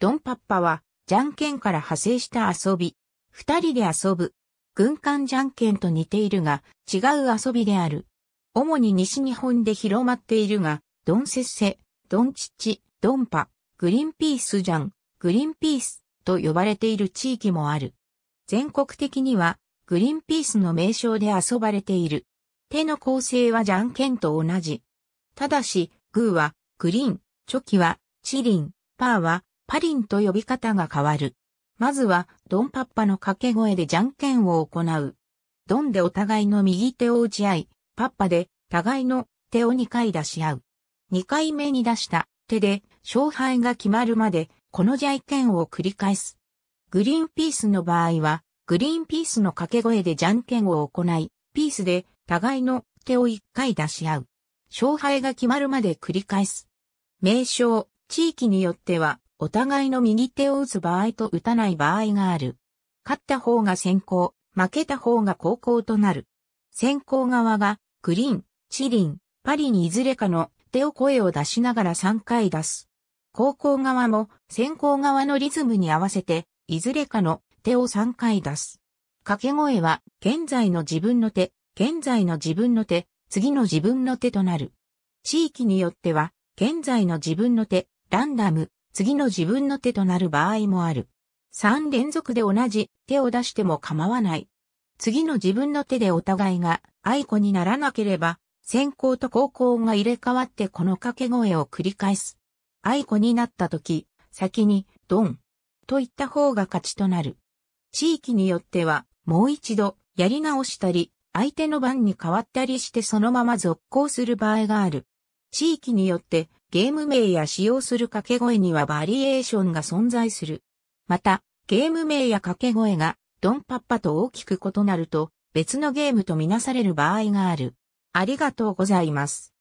ドンパッパは、じゃんけんから派生した遊び。二人で遊ぶ。軍艦じゃんけんと似ているが、違う遊びである。主に西日本で広まっているが、ドンセッセ、ドンチッチ、ドンパ、グリーンピースジャン、グリーンピースと呼ばれている地域もある。全国的には、グリーンピースの名称で遊ばれている。手の構成はじゃんけんと同じ。ただし、グーは、グリーン、チョキは、チリン、パーは、パリンと呼び方が変わる。まずは、ドンパッパの掛け声でじゃんけんを行う。ドンでお互いの右手を打ち合い、パッパで互いの手を2回出し合う。2回目に出した手で勝敗が決まるまで、このじゃいけんを繰り返す。グリーンピースの場合は、グリーンピースの掛け声でじゃんけんを行い、ピースで互いの手を1回出し合う。勝敗が決まるまで繰り返す。名称、地域によっては、お互いの右手を打つ場合と打たない場合がある。勝った方が先行、負けた方が後攻となる。先行側が、グリーン、チリン、パリにいずれかの手を声を出しながら3回出す。後攻側も先行側のリズムに合わせて、いずれかの手を3回出す。掛け声は、現在の自分の手、現在の自分の手、次の自分の手となる。地域によっては、現在の自分の手、ランダム、次の自分の手となる場合もある。3連続で同じ手を出しても構わない。次の自分の手でお互いが愛子にならなければ、先行と後行が入れ替わってこの掛け声を繰り返す。愛子になった時、先にドンと言った方が勝ちとなる。地域によっては、もう一度やり直したり、相手の番に変わったりしてそのまま続行する場合がある。地域によってゲーム名や使用する掛け声にはバリエーションが存在する。また、ゲーム名や掛け声がドンパッパと大きく異なると別のゲームとみなされる場合がある。ありがとうございます。